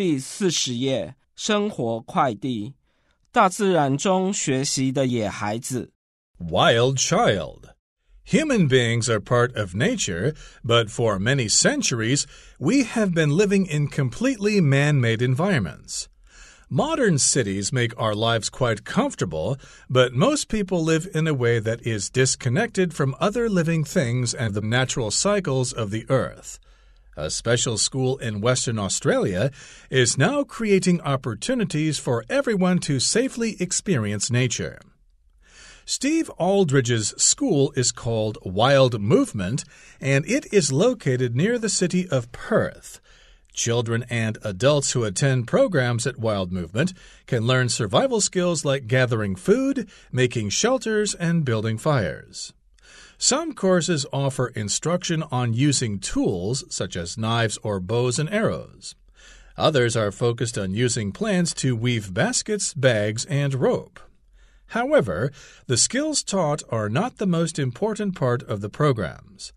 第四十页，生活快递，大自然中学习的野孩子。Wild child. Human beings are part of nature, but for many centuries, we have been living in completely man made environments. Modern cities make our lives quite comfortable, but most people live in a way that is disconnected from other living things and the natural cycles of the earth a special school in Western Australia, is now creating opportunities for everyone to safely experience nature. Steve Aldridge's school is called Wild Movement, and it is located near the city of Perth. Children and adults who attend programs at Wild Movement can learn survival skills like gathering food, making shelters, and building fires. Some courses offer instruction on using tools such as knives or bows and arrows. Others are focused on using plants to weave baskets, bags, and rope. However, the skills taught are not the most important part of the programs.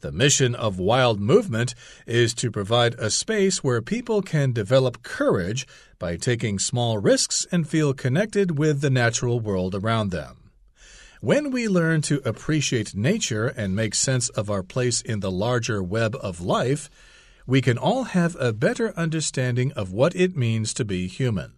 The mission of Wild Movement is to provide a space where people can develop courage by taking small risks and feel connected with the natural world around them. When we learn to appreciate nature and make sense of our place in the larger web of life, we can all have a better understanding of what it means to be human.